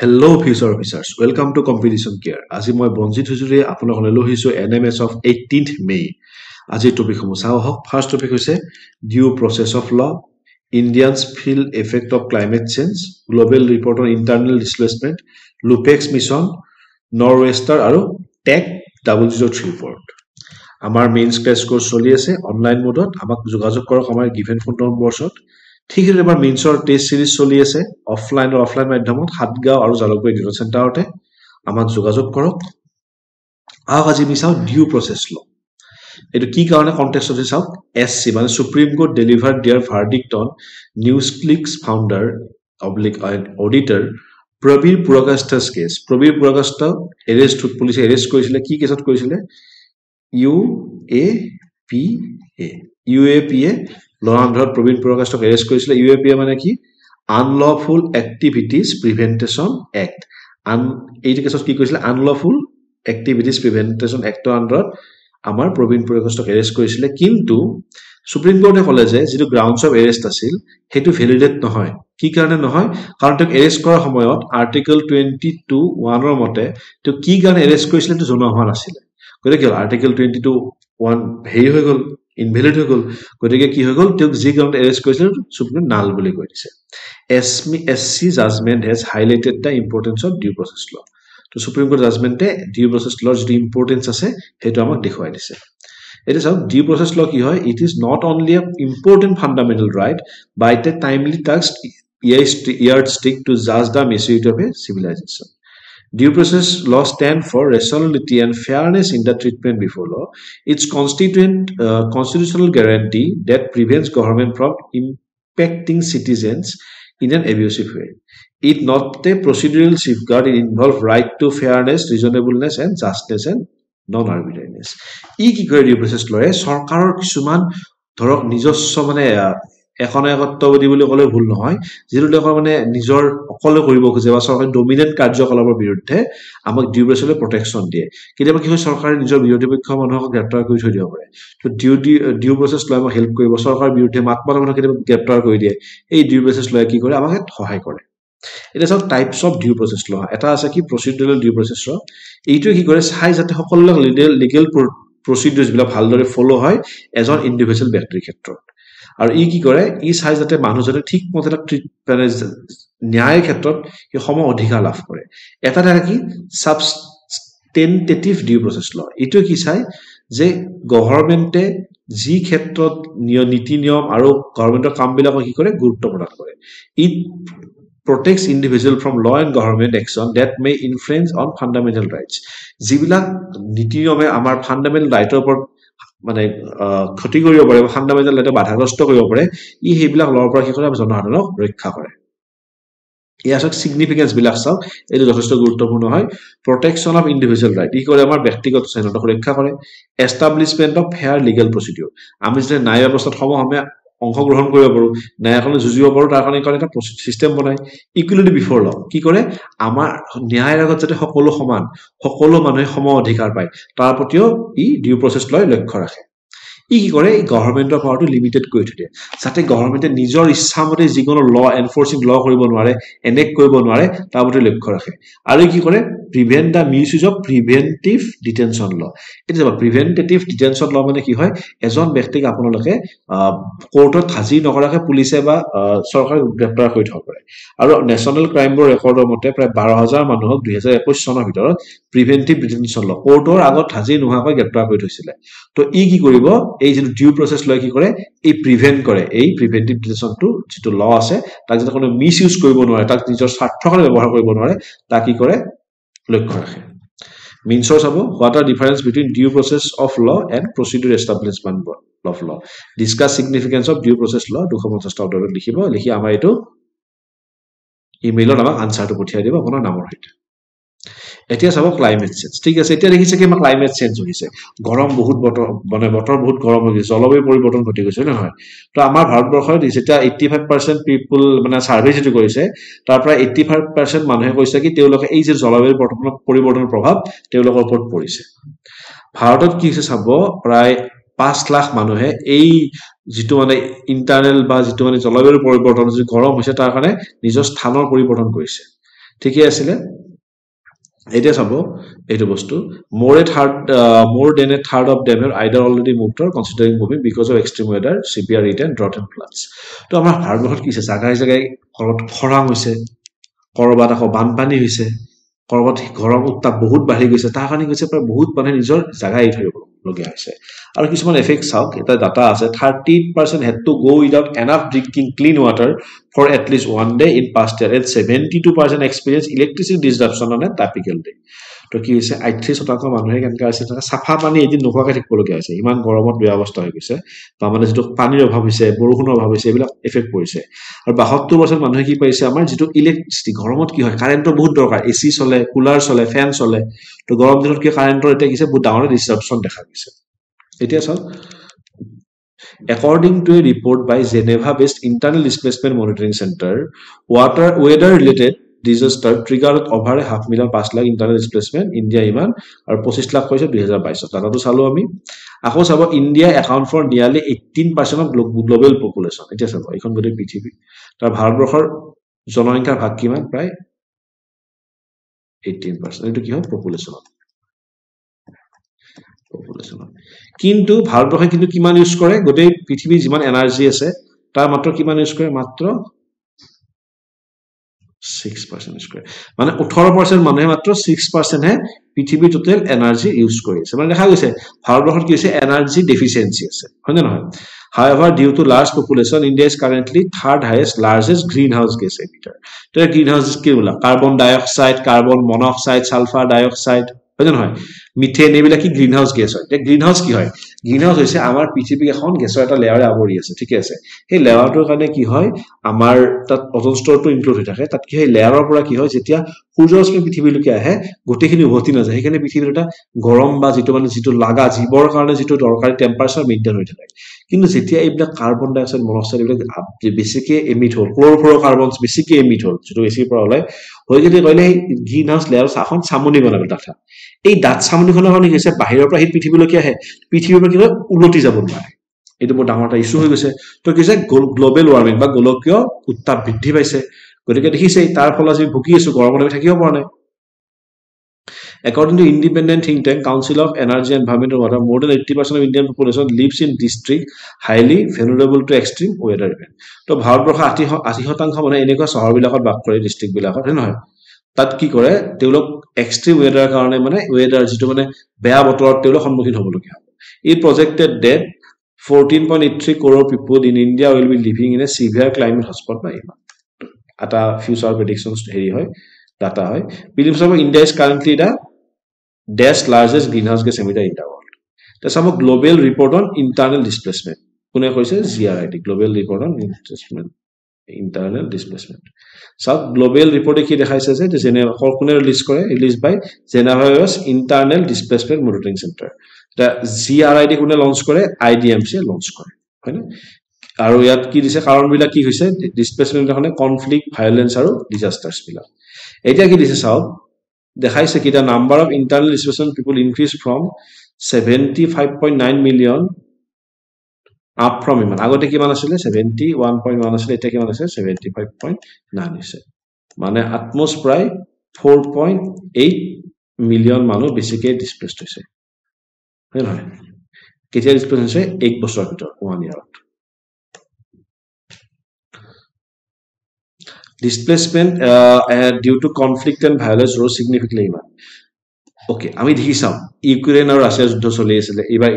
Hello' future officers welcome to competition care আজি মই বঞ্জিত হুজুৰি আপোনাক লৈ আহিছোঁ N M S of eighteen May আজিৰ টপিকসমূহ চাওঁ আহক ফাৰ্ষ্ট টপিক হৈছে due process of law Indians feel effect of climate change global report on internal displacement LUPEX mission north wester আৰু TAK double zero' three for আমাৰ main scratch course চলি আছে online মোডত আমাক যোগাযোগ কৰক আমাৰ গিভেন ফোন নম্বৰছত ঠিক সেইদৰে এবাৰ মিনছৰ টেষ্ট চিৰিজ চলি আছে অফলাইন আৰু অফলাইন মাধ্যমত সাতগাঁও আৰু জালুকবাৰী ডিউ চেণ্টাৰতে আমাক যোগাযোগ কৰক আহক আজি আমি চাওঁ ডিউ প্ৰচেছ লওঁ এইটো কি কাৰণে কণ্টেক্ট হৈছে চাওক এছ চি মানে supreme court deliver their verdict on news clicks founder public auditor Prabir Purkayastha case Prabir পুৰকাষ্টক এৰেষ্ট পুলিচে এৰেষ্ট কৰিছিলে কি কেছত কৰিছিলে U A P A U A P A নৰাধৰত প্ৰবীণ প্ৰকাশক এৰেষ্ট কৰিছিলে ইউ এ পি এ মানে কি আনলফুল এক্টিভিটিজ প্ৰিভেণ্টেশ্যন এক্ট আন এইটো কেছত কি কৰিছিলে আনলফুল এক্টিভিটিজ প্ৰিভেণ্টেশ্যন এক্টৰ আণ্ডাৰত আমাৰ প্ৰবীণ পৰিকাষ্টক এৰেষ্ট কৰিছিলে কিন্তু সুপ্ৰিম কোৰ্টে ক'লে যে যিটো গ্ৰাউণ্ডছ অফ এৰেষ্ট আছিল সেইটো ভেলিডেট নহয় কি কাৰণে নহয় কাৰণ তেওঁক এৰেষ্ট কৰাৰ সময়ত আৰ্টিকল টুৱেণ্টি টু ওৱানৰ মতে তেওঁ কি কাৰণে এৰেষ্ট কৰিছিলে সেইটো জনোৱা হোৱা নাছিলে গতিকে কি হ'ল আৰ্টিকল টুৱেণ্টি টু ওৱান হেৰি হৈ গ'ল ইনভেলিড হৈ গ'ল গতিকে কি হৈ গ'ল তেওঁক যি কাৰণে এৰেষ্ট কৰিছিল চুপ্ৰিমে নাল বুলি কৈ দিছে এছ মি S C judgment has highlighted the importance of due process law ত' চুপ্ৰিম কোৰ্ট জাজমেণ্টে ডিউ প্ৰচেছ লৰ যিটো ইম্পৰ্টেঞ্চ আছে সেইটো আমাক দেখুৱাই দিছে এতিয়া চাওক ডিউ প্ৰচেছ ল কি হয় it is not only a important fundamental right by the timely tax yardstick to জাজ the maturity of a civilization due process law stands for rationality and fairness in the treatment before law. Its constituent uh, constitutional guarantee that prevents government from impacting citizens in an abusive way. It not a procedural safeguard. It involves right to fairness, reasonableness, and justness and non-arbitrariness. E ki due process law hai. Sarkar kisuman thorak nijos samane এখন একত্ববাদী বুলি ক'লে ভুল নহয় যিটো দেশৰ মানে নিজৰ অকলে কৰিব খোজে বা চৰকাৰে ডমিনেণ্ট কাৰ্যকলাপৰ বিৰুদ্ধে আমাক ডিউৰেশ্যনে প্ৰটেকশ্যন দিয়ে কেতিয়াবা কি হয় চৰকাৰে নিজৰ বিৰোধী পক্ষৰ মানুহক গ্ৰেপ্তাৰ কৰি থৈ দিব পাৰে ত' ডিউ ডি ডিউ প্ৰচেছ লৈ আমাক হেল্প কৰিব চৰকাৰৰ বিৰুদ্ধে মাত মতা মানুহক কেতিয়াবা গ্ৰেপ্তাৰ কৰি দিয়ে এই ডিউ প্ৰচেছ লৈ কি কৰে আমাক সহায় কৰে এতিয়া চাওক টাইপছ অফ ডিউ প্ৰচেছ লোৱা এটা আছে কি প্ৰচিডিয়েল ডিউ প্ৰচেছ প্ৰচেছৰ এইটোৱে কি কৰে চাই যাতে সকলোবিলাক লিগেল লিগেল প্ৰচিডিয়াৰ্ছবিলাক ভালদৰে ফ'ল' হয় এজন ইণ্ডিভিজুৱেল ব্যক্তিৰ ক্ষেত্ৰত আৰু ই কি কৰে ই চাই যাতে মানুহজনে ঠিকমতে মানে ন্যায়ৰ ক্ষেত্ৰত সেই সম অধিকাৰ লাভ কৰে এটা থাকে কি চাবষ্টেণ্টেটিভ ডিউ প্ৰচেছ ল এইটোৱে কি চায় যে গভৰ্ণমেণ্টে যি ক্ষেত্ৰত নিয় নীতি নিয়ম আৰু গভৰ্ণমেণ্টৰ কামবিলাকক কি কৰে গুৰুত্ব প্ৰদান কৰে it protects individual from law and government action that may influence on fundamental rights যিবিলাক নীতি নিয়মে আমাৰ ফাণ্ডামেণ্টেল ৰাইটৰ ওপৰত মানে ক্ষতি কৰিব পাৰে ঠাণ্ডা মেজাল লাগে বাধাগ্ৰস্ত কৰিব পাৰে ই সেইবিলাক লৰ পৰা শেষত আমি জনসাধাৰণক ৰক্ষা কৰে ইয়াৰ চাওক ছিগনিফিকেঞ্চবিলাক চাওক এইটো যথেষ্ট গুৰুত্বপূৰ্ণ হয় প্ৰটেকশ্যন অফ ইণ্ডিভিজুৱেল ৰাইট ই কৰে আমাৰ ব্যক্তিগত স্বাধীনতাক ৰক্ষা কৰে establishment of fair legal procedure' আমি যেতিয়া ন্যায় ব্যৱস্থাত সমসমীয়া অংশগ্ৰহণ কৰিব পাৰোঁ ন্যায় যুঁজিব পাৰোঁ তাৰ কাৰণে এখন এটা ছিষ্টেম বনাই ইকুৱেলিটি বিফৰ ল কি কৰে আমাৰ ন্যায়ৰ আগত যাতে সকলো সমান সকলো মানুহে সম অধিকাৰ পায় তাৰ প্ৰতিও ই ডিউ প্ৰচেছ লৈ লক্ষ্য ৰাখে ই কি কৰে গভৰ্ণমেণ্টৰ পাৱাৰটো লিমিটেড কৰি থৈ দিয়ে যাতে গভৰ্ণমেণ্টে নিজৰ ইচ্ছামতে যিকোনো ল এনফৰ্চিং ল কৰিব নোৱাৰে এনেক কৰিব নোৱাৰে তাৰ প্ৰতি লক্ষ্য ৰাখে আৰু কি কৰে prevent the misuse of preventive detention law এতিয়া চাব প্ৰিভেণ্টেটিভ ডিটেনশ্যন ল মানে কি হয় এজন ব্যক্তিক আপোনালোকে কোৰ্টত হাজিৰ নকৰাকে পুলিচে বা চৰকাৰে গ্ৰেপ্তাৰ কৰি থব পাৰে আৰু নেশ্যনেল ক্ৰাইমৰ ৰেকৰ্ডৰ মতে প্ৰায় বাৰ হাজাৰ মানুহক দুহেজাৰ একৈশ চনৰ ভিতৰত প্ৰিভেণ্টিভ ডিটেনশ্যন ল কোৰ্টৰ আগত হাজিৰ নোহোৱাকৈ গ্ৰেপ্তাৰ কৰি থৈছিলে তো ই কি কৰিব এই যিটো ডিউ প্ৰচেছ লৈ কি কৰে এই প্ৰিভেণ্ট কৰে এই প্ৰিভেণ্টিভ ডিটেনশ্যনটো যিটো ল আছে তাক যাতে কোনো মিছ ইউজ কৰিব নোৱাৰে তাক নিজৰ স্বাৰ্থৰ কাৰণে ব্যৱহাৰ কৰিব নোৱাৰে তাক কি কৰে লক্ষ্য ৰাখে মিনছৰ চাব what are difference between due process of law and procedure establishment of law discuss significance of due process law দুশ পঞ্চাছটা অৰ্ডাৰত লিখিব লিখি আমাৰ এইটো ইমেইলত আমাক আনচাৰটো পঠিয়াই দিব আপোনাৰ নামৰ সৈতে এতিয়া চাব ক্লাইমেট চেঞ্জ ঠিক আছে এতিয়া দেখিছে কি আমাৰ ক্লাইমেট চেঞ্জ হৈছে গৰম বহুত বতৰ মানে বতৰ বহুত গৰম হৈ গৈছে জলবায়ু পৰিৱৰ্তন ঘটি গৈছে নহয় তো আমাৰ ভাৰতবৰ্ষত যেতিয়া এইটি ফাইভ পাৰ্চেণ্ট পিপুল মানে ছাৰ্ভে যিটো কৰিছে তাৰ পৰা এইটি ফাইভ পাৰ্চেণ্ট মানুহে কৈছে কি তেওঁলোকে এই যে জলবায়ু বৰ্তমান পৰিৱৰ্তনৰ প্ৰভাৱ তেওঁলোকৰ ওপৰত পৰিছে ভাৰতত কি হৈছে চাব প্ৰায় পাঁচ লাখ মানুহে এই যিটো মানে ইণ্টাৰনেল বা যিটো মানে জলবায়ু পৰিৱৰ্তন যি গৰম হৈছে তাৰ কাৰণে নিজৰ স্থানৰ পৰিৱৰ্তন কৰিছে ঠিকেই আছিলে এতিয়া চাব এইটো বস্তু more a third more than a third of them either already move or considering moving because of extreme weather severe heat and drought and floods তো আমাৰ ভাৰতবৰ্ষত কি হৈছে জাগাই জাগাই ক'ৰবাত খৰাং হৈছে ক'ৰবাত আকৌ বানপানী হৈছে ক'ৰবাত গৰম উত্তাপ বহুত বাঢ়ি গৈছে তাৰ কাৰণে কৈছে প্ৰায় বহুত মানুহে নিজৰ জাগা এৰি ধৰিব লগা হৈছে আৰু কিছুমান এফেক্ট চাওক এটা ডাটা আছে thirty percent had to go' without enough drinking clean water for at least one day in past year and seventy two percent experience electricity disruption মানে টাপিকেল ডে' তো কি হৈছে আঠত্ৰিশ শতাংশ মানুহে কেনেকৈ আছে চাফা পানী এদিন নোখোৱাকৈ থাকিবলগীয়া হৈছে ইমান গৰমত দুৰাৱস্থা হৈ গৈছে বা মানে যিটো পানীৰ অভাৱ হৈছে বৰষুণৰ অভাৱ হৈছে এইবিলাক এফেক্ট পৰিছে আৰু বাসত্তৰ বছৰত মানুহে কি পাইছে আমাৰ যিটো ইলেক্ট্ৰিচিটি গৰমত কি হয় কাৰেণ্টৰ বহুত দৰকাৰ এ চি চলে কুলাৰ চলে ফেন চলে তো গৰম দিনত কি কাৰেণ্টৰ এতিয়া কি হৈছে বহুত ডাঙৰ ডিষ্টাৰ্বশ্যন দেখা গৈছে এতিয়া চাওক according to a report by Geneva based internal displacement monitoring centre water weather related digital start triggered over half million পাঁচ লাখ ইণ্টাৰনেট ডিছপ্লেচমেণ্ট ইণ্ডিয়া ইমান আৰু পঁচিছ লাখ হৈছে দুহেজাৰ বাইছত ডাটাটো চালো আমি আকৌ চাব India account for nearly eighteen percent of global population এতিয়া চাব এইখন গোটেই পৃথিৱী তাৰ ভাৰতবৰ্ষৰ জনসংখ্যাৰ ভাগ কিমান প্ৰায় এইটিন পাৰ্চেণ্ট এইটো কি হ'ল পপুলেশ্যনত কিন্তু ভাৰতবৰ্ষে কিন্তু কিমান ইউজ কৰে গোটেই পৃথিৱীৰ যিমান এনাৰ্জি আছে তাৰ মাত্ৰ কিমান ইউজ কৰে মাত্ৰ ছিক্স পাৰ্চেণ্ট ইউজ কৰে মানে ওঠৰ পাৰ্চেণ্ট মানুহে মাত্ৰ ছিক্স পাৰ্চেণ্টহে পৃথিৱী টোটেল এনাৰ্জি ইউজ কৰি আছে মানে দেখা গৈছে ভাৰতবৰ্ষত কি হৈছে এনাৰ্জি ডেফিচিয়েঞ্চি আছে হয় নে নহয় however due to large population India is currently third highest largest green house gas emitter তেতিয়া গ্ৰীণ হাউচ কি বোলা কাৰ্বন ডাই অক্সাইড কাৰ্বন মন ছালফাৰ ডাই অক্সাইড হয় হয়নে নহয় মিথেন এইবিলাক কি গ্ৰীণ হাউচ গেছ হয় এতিয়া গ্ৰীণ হাউচ কি হয় গ্ৰীণ হাউচ হৈছে আমাৰ পৃথিৱীক এখন গেছৰ এটা লেয়াৰে আৱৰি আছে ঠিকে আছে সেই লেয়াৰটোৰ কাৰণে কি হয় আমাৰ তাত অজন স্তৰটো ইনক্লুড হৈ থাকে তাত কি হয় লেয়াৰৰ পৰা কি হয় যেতিয়া সূৰ্য ওচৰত পৃথিৱীলৈকে আহে গোটেইখিনি উভতি নাযায় সেইকাৰণে পৃথিৱীৰ এটা গৰম বা যিটো মানে যিটো লাগা জীৱৰ কাৰণে যিটো দৰকাৰী টেম্পাৰেচাৰ মেইনটেইন হৈ থাকে কিন্তু যেতিয়া এইবিলাক কাৰ্বন ডাই অক্সাইড মনক্সাইড এইবিলাক বেছিকৈ এমিট হ'ল ক্ৰ'ৰ ফ্ল'ৰ কাৰ্বন বেছিকৈ এমিট হ'ল যিটো বেছিৰ পৰা ওলাই হৈ যদি কৰিলে সেই গ্ৰীণ হাউচ লেয়াৰ এখন চামনি বনাব তথা এই দাঁত চামনিখনৰ কাৰণে কি হৈছে বাহিৰৰ পৰা সেই পৃথিৱীলৈকে আহে পৃথিৱীৰ পৰা কি হয় উলটি যাব নোৱাৰে এইটো বৰ ডাঙৰ এটা ইছ্যু হৈ গৈছে তো কি হৈছে গ্ল'বেল ৱাৰ্মিং বা গোলকীয় উত্তাপ বৃদ্ধি পাইছে গতিকে দেখিছেই তাৰ ফলত আমি ভুগি আছো গৰমত আমি থাকিব পৰা নাই according to independent think tank council of energy and ভাৰ্মেণ্টৰ more than eighty percent of Indian population lives in district highly vulnerable to extreme weather event ত' ভাৰতবৰ্ষ আশী আশী শতাংশ মানে এনেকুৱা চহৰবিলাকত বাস কৰে ডিষ্ট্ৰিক্টবিলাকত হয় নহয় তাত কি কৰে তেওঁলোক এক্সট্ৰিম ৱেডাৰ কাৰণে মানে ৱেডাৰ যিটো মানে বেয়া বতৰত তেওঁলোক সন্মুখীন হ'বলগীয়া হ'ব ই projected that fourteen point eight three crore people in India will be living in a severe climate hotspot বা ইমান এটা ফিউচাৰ প্ৰেডিকশ্যন হেৰি হয় ডাটা হয় প্ৰিলিম চাব ইণ্ডিয়া ইজ কাৰেণ্টলি দ্য ডেষ্ট largest green house gas emitter in the world তে চাব global report on internal displacement কোনে কৈছে G R I T global report on displacement internal displacement চাওক গ্ল'বেল ৰিপৰ্টে কি দেখাইছে যে জেনেৰেল কোনে ৰিলিজ কৰে release by Geneva based internal displacement monitoring centre এতিয়া জি আৰ আই টি কোনে লঞ্চ কৰে আই ডি এম চিয়ে লঞ্চ কৰে হয়নে আৰু ইয়াত কি দিছে কাৰণবিলাক কি হৈছে ডিচপ্লেচমেণ্ট ডিছপ্লেচমেণ্টখনে কনফ্লিক্ট ভায়লেঞ্চ আৰু ডিজাষ্টাৰ্ছবিলাক এতিয়া কি দিছে চাওক দেখাইছে কি এতিয়া number of internal displacement people increase from seventy five point nine million up from ইমান আগতে কিমান আছিলে ছেভেণ্টি ওৱান পইণ্ট ওৱান আছিলে এতিয়া কিমান আছিলে ছেভেণ্টি ফাইভ পইণ্ট নাইন হৈছে মানে আটমষ্ট প্ৰায় ফ'ৰ পইণ্ট এইট মিলিয়ন মানুহ বেছিকৈ ডিছপ্লেচ হৈছে হয় নহয় কেতিয়া ডিছপ্লেচ হৈছে এক বছৰৰ ভিতৰত ওৱান ইয়াৰত displacement due to conflict and violence ৰ ছিগনিফিকেণ্টলি ইমান অ'কে আমি দেখি চাওঁ ইউক্ৰেইন আৰু ৰাছিয়াৰ যুদ্ধ চলি আছিলে এইবাৰ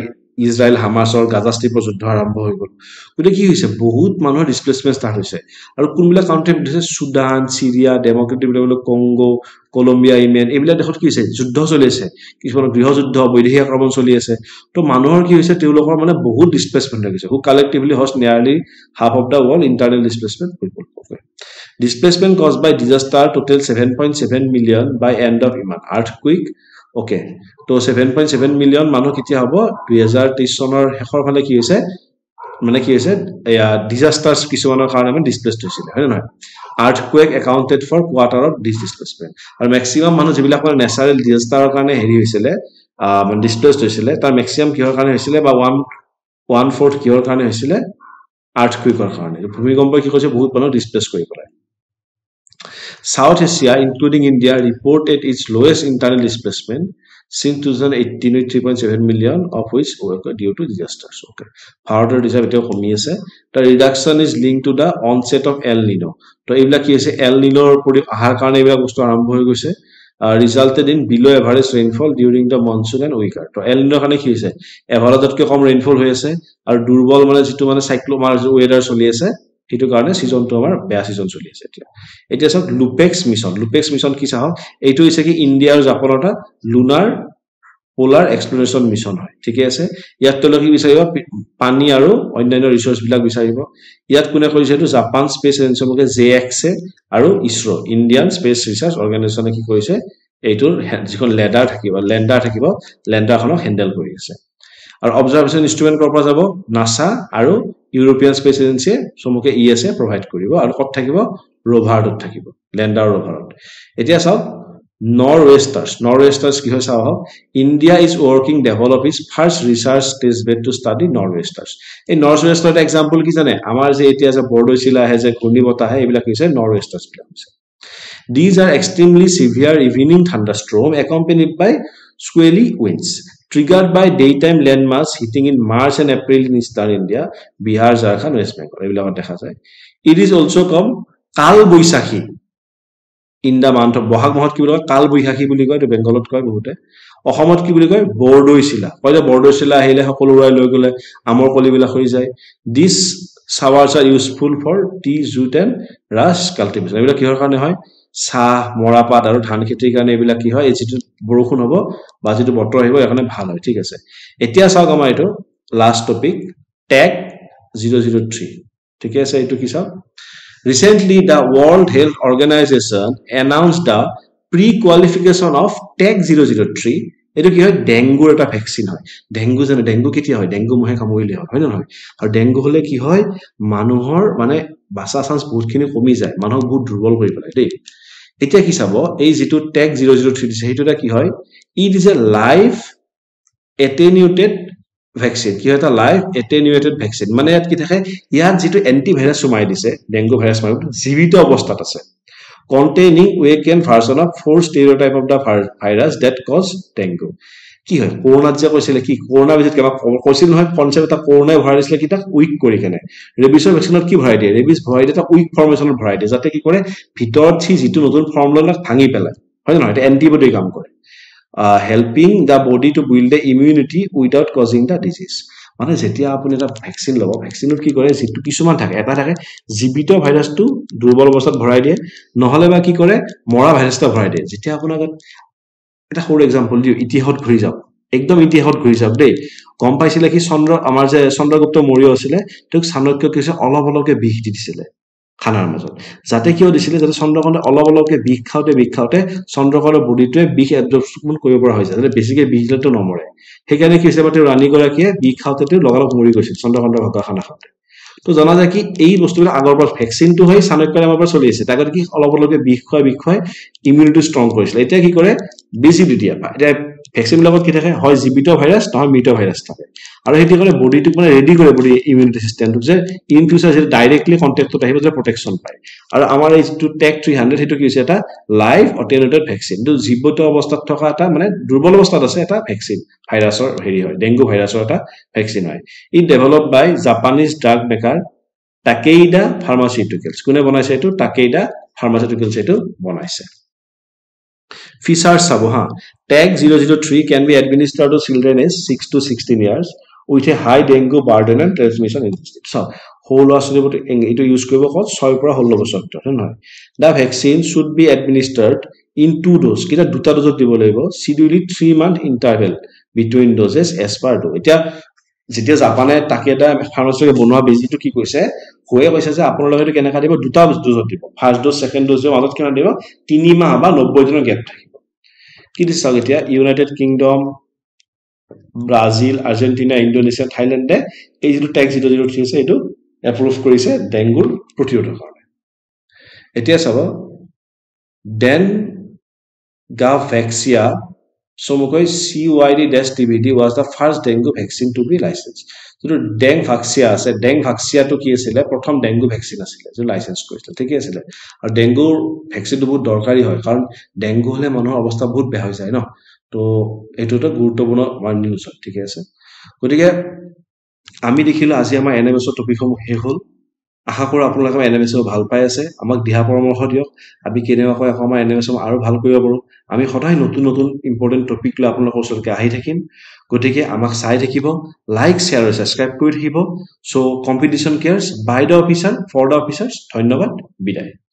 ইজৰাইল হামাছৰ গাজাষ্টিপৰ যুদ্ধ আৰম্ভ হৈ গ'ল গতিকে কি হৈছে বহুত মানুহৰ ডিচপ্লেচমেণ্ট ষ্টাৰ্ট হৈছে আৰু কোনবিলাক কাউণ্ট্ৰি হৈছে Sudan Syria Democratic Republic Congo Colombia Yemen এইবিলাক দেশত কি হৈছে যুদ্ধ চলি আছে কিছুমানৰ গৃহযুদ্ধ বৈদেশিক আক্ৰমণ চলি আছে তো মানুহৰ কি হৈছে তেওঁলোকৰ মানে বহুত ডিছপ্লেচমেণ্ট হৈ গৈছে who collectively has nearly half of the world internal displacement হৈ গ'ল displacement caused by disaster total 7.7 million by end of iman earthquake okay to 7.7 million manu kiti hobo 2023 sonor hekhor phale ki hoise mane ki hoise ya disasters kisu manor karone displaced hoisile hoye na earthquake accounted for quarter of this displacement ar maximum manu jibila kon natural disaster or karone heri hoisile mane displaced hoisile tar maximum ki hor karone hoisile ba 1 1 fourth ki hor karone hoisile আৰ্থকুইকৰ কাৰণে ভূমিকম্পই কি কৈছে বহুত মানুহ displace কৰি পেলায় South Asia, including India, reported its lowest internal displacement since 2018 with 3.7 million, of which were due to disasters. Okay. Further disabilities The reduction is linked to the onset of El Nino. So, if like is El Nino or uh, resulted in below average rainfall during the monsoon and weaker. So, El Nino is the average rainfall. And durable, cyclone weather is সেইটো কাৰণে ছিজনটো আমাৰ বেয়া season চলি আছে এতিয়া এতিয়া চাওক লুপেক্স মিছন লুপেক্স মিছন কি চাওক এইটো হৈছে কি ইণ্ডিয়া আৰু জাপানৰ এটা লুনাৰ পোলাৰ এক্সপ্ল'ৰেশ্যন মিছন হয় ঠিকে আছে ইয়াত তেওঁলোকে বিচাৰিব পানী আৰু অন্যান্য ৰিচোৰ্চবিলাক বিচাৰিব ইয়াত কোনে কৰিছে এইটো জাপান স্পেচ এজেঞ্চিৰ জে এক্সে আৰু ইছৰ' ইণ্ডিয়ান স্পেচ ৰিচাৰ্চ অৰ্গেনাইজেশ্যনে কি কৰিছে এইটোৰ যিখন লেণ্ডাৰ থাকিব লেণ্ডাৰ থাকিব লেণ্ডাৰখনক হেণ্ডেল কৰি আছে আৰু অবজাৰ্ভেশ্যন ইনষ্ট্ৰুমেণ্ট পৰা যাব নাছা আৰু ইউৰোপীয়ান স্পেচ এজেঞ্চিয়ে চমুকে ই এছ এ প্ৰভাইড কৰিব আৰু ক'ত থাকিব ৰভাৰটোত থাকিব লেণ্ডাৰ ৰভাৰত এতিয়া চাওক নৰ ৱেষ্টাৰ্ছ নৰ ৱেষ্টাৰ্ছ কি হয় চাওঁ আহক India is working develop is first research test bed to study north westers এই নৰ্থ ৱেষ্টাৰ এক্সাম্পল কি জানে আমাৰ যে এতিয়া যে বৰদৈচিলা আহে যে ঘূৰ্ণিবতাহ আহে এইবিলাক হৈছে নৰ্থ ৱেষ্টাৰ্ছবিলাক হৈছে these are extremely severe evening thunderstorm accompanied by squally winds triggered by daytime landmass hitting in March and April in eastern India, Bihar, Jharkhand, West Bengal. It is also called Kal Boisakhi in the month of Bohag Mahat. Kal Boisakhi is called Bengal. অসমত কি বুলি কয় বৰদৈচিলা কয় যে বৰদৈচিলা আহিলে সকলো উৰাই লৈ গ'লে আমৰ কলিবিলাক হৈ যায় this showers are useful for tea jute and rice cultivation এইবিলাক কিহৰ কাৰণে হয় চাহ মৰাপাত আৰু ধান খেতিৰ কাৰণে এইবিলাক কি হয় এই যিটো বৰষুণ হ'ব বা যিটো বতৰ আহিব সেইকাৰণে ভাল হয় ঠিক আছে এতিয়া চাওক আমাৰ এইটো last topic TAK zero' zero' three ঠিকে আছে এইটো কি চাওক recently the World Health Organization announce the prequalification of TAK zero' zero' three এইটো কি হয় ডেংগুৰ এটা ভেকচিন হয় ডেংগু জানে ডেংগু কেতিয়া হয় ডেংগু মহে কামুৰিলে হয় নে নহয় আৰু ডেংগু হ'লে কি হয় মানুহৰ মানে বাচা চান্স বহুতখিনি কমি যায় মানুহক বহুত দুৰ্বল কৰি পেলাই দেই এতিয়া কি চাব এই যিটো টেক জিৰ' জিৰ' থ্ৰী দিছে সেইটো এটা কি হয় it is a life attenuated vaccine কি হয় এটা লাইফ এটেনিউটেড ভেকচিন মানে ইয়াত কি থাকে ইয়াত যিটো এণ্টিভাইৰাছ সোমাই দিছে ডেংগু ভাইৰাছ মাৰি জীৱিত অৱস্থাত আছে কণ্টেইনিং ৱে কেন version of four serotype of the virus that cause dengue কি হয় কৰোণাত যে কৈছিলে কি কৰোণা ভেকচিন কিবা কৈছিল নহয় কনচেপ্ট এটা কৰোণাই ভৰাই দিছিলে কি তাক উইক কৰি কেনে ৰেবিছৰ ভেকচিনত কি ভৰাই দিয়ে ৰেবিছ ভৰাই দিয়ে এটা উইক ফৰ্মেশ্যনত ভৰাই দিয়ে যাতে কি কৰে ভিতৰত সি যিটো নতুন ফৰ্মুলা ভাঙি পেলায় হয় নহয় এটা এণ্টিবডি কাম কৰে helping the body to build the immunity without causing the disease মানে যেতিয়া আপুনি এটা ভেকচিন ল'ব ভেকচিনত কি কৰে যিটো কিছুমান থাকে এটা থাকে জীৱিত ভাইৰাছটো দুৰ্বল অৱস্থাত ভৰাই দিয়ে নহ'লে বা কি কৰে মৰা ভাইৰাছটো ভৰাই দিয়ে যেতিয়া আপোনাৰ এটা সৰু এক্সাম্পল দিওঁ ইতিহাসত ঘূৰি যাওক একদম ইতিহাসত ঘূৰি যাওক দেই গম পাইছিলে কি চন্দ্ৰ আমাৰ যে চন্দ্ৰগুপ্ত মৰিও আছিলে তেওঁক চাণক্য কি হৈছে অলপ অলপকে বিষ দি দিছিলে খানাৰ মাজত যাতে কিয় দিছিলে যাতে চন্দ্ৰকণ্ঠ অলপ অলপকে বিষ খাওঁতে বিষ খাওঁতে চন্দ্ৰকণ্ঠ বডিটোৱে বিষ এডজষ্টমেণ্ট কৰিব পৰা হৈছে যাতে বেছিকে বিষ দিলেতো নমৰে সেইকাৰণে কি হৈছে বা তেওঁ ৰাণীগৰাকীয়ে বিষ খাওঁতে তেওঁ লগালগ মৰি গৈছিল চন্দ্ৰকণ্ঠ ভকা খানা খাওঁতে তো জনা যায় কি এই বস্তুবিলাক আগৰ পৰা ভেকচিনটো হয় চাণক্যই আমাৰ পৰা চলি আছে তাৰ গতিকে কি অলপ অলপকে বিষ খুৱাই বিষ খুৱাই ইমিউনিটি ষ্ট্ৰং কৰিছিলে এতিয়া কি কৰে বেজি দিয়ে এতিয়া ভেকচিনবিলাকত কি থাকে হয় জীৱিত ভাইৰাছ নহয় মৃত ভাইৰাছ থাকে আৰু সেইটো কাৰণে বডিটোক মানে ৰেডি কৰে বডি ইমিউনিটি ছিষ্টেমটোক যে ইন ফিউচাৰ যেতিয়া ডাইৰেক্টলি কণ্টেক্টত আহিব যে প্ৰটেকশ্যন পায় আৰু আমাৰ এই যিটো টেক থ্ৰী হাণ্ড্ৰেড সেইটো কি হৈছে এটা লাইভ অটেনেটেড ভেকচিন যিটো জীৱিত অৱস্থাত থকা এটা মানে দুৰ্বল অৱস্থাত আছে এটা ভেকচিন ভাইৰাছৰ হেৰি হয় ডেংগু ভাইৰাছৰ এটা ভেকচিন হয় ই develop by Japanese drug maker Takeda pharmaceuticals কোনে বনাইছে এইটো টাকেইডা ফাৰ্মাচিউটিকেলছ এইটো বনাইছে ফিচাৰ চাব হা TAK zero' zero' three can be administer to children is six to sixteen years with a high dengue burden and transmission institute চাওক সৰু ল'ৰা ছোৱালীবোৰ এইটো ইউজ কৰিব কওঁ ছয়ৰ পৰা ষোল্ল বছৰ ভিতৰত হয় নহয় the vaccine should be administered in two dose কেতিয়া দুটা ড'জত দিব লাগিব schedule three month interval between doses as per ড' এতিয়া যেতিয়া জাপানে তাকে এটা ফাৰ্মাচিকে বনোৱা বেজিটো কি কৈছে হৈয়ে কৈছে যে আপোনালোকে এইটো কেনেকৈ দিব দুটা ড'জত দিব ফাৰ্ষ্ট ড'জ ছেকেণ্ড ড'জৰ মাজত কেনেকৈ দিব তিনিমাহ বা নব্বৈ দিনৰ গেপ থাকিব কি দি চাওক এতিয়া United Kingdom Brazil Argentina Indonesia থাইলেণ্ডে এই যিটো টেক্স যিটো যিটো উঠি আছে এইটো এপ্ৰুভ কৰিছে ডেংগুৰ প্ৰতিৰোধৰ কাৰণে এতিয়া চাব ডেন গা ভেক্সিয়া চমুকৈ C Y D dash T B D was the first dengue vaccine to be licence যিটো ডেং ভাক্সিয়া আছে ডেং ভাক্সিয়াটো কি আছিলে প্ৰথম ডেংগু ভেকচিন আছিলে যিটো লাইচেঞ্চ কৰিছিলে ঠিকে আছিলে আৰু ডেংগুৰ ভেকচিনটো বহুত দৰকাৰী হয় কাৰণ ডেংগু হ'লে মানুহৰ অৱস্থা বহুত বেয়া হৈ যায় ন তো এইটো এটা গুৰুত্বপূৰ্ণ আমাৰ নিউজ হয় ঠিকে আছে গতিকে আমি দেখিলোঁ আজি আমাৰ এন এম এছৰ টপিকসমূহ শেষ হ'ল আশা কৰোঁ আপোনালোকে এনিমেশ্যন ভাল পাই আছে আমাক দিহা পৰামৰ্শ দিয়ক আমি কেনেবাকৈ আকৌ আমাৰ এনিমেশ্যন আৰু ভাল কৰিব পাৰোঁ আমি সদায় নতুন নতুন ইম্পৰ্টেণ্ট টপিক লৈ আপোনালোকৰ ওচৰলৈকে আহি থাকিম গতিকে আমাক চাই থাকিব লাইক শ্বেয়াৰ আৰু ছাবস্ক্ৰাইব কৰি থাকিব so' competition cares by the officer for the officers ধন্যবাদ বিদায়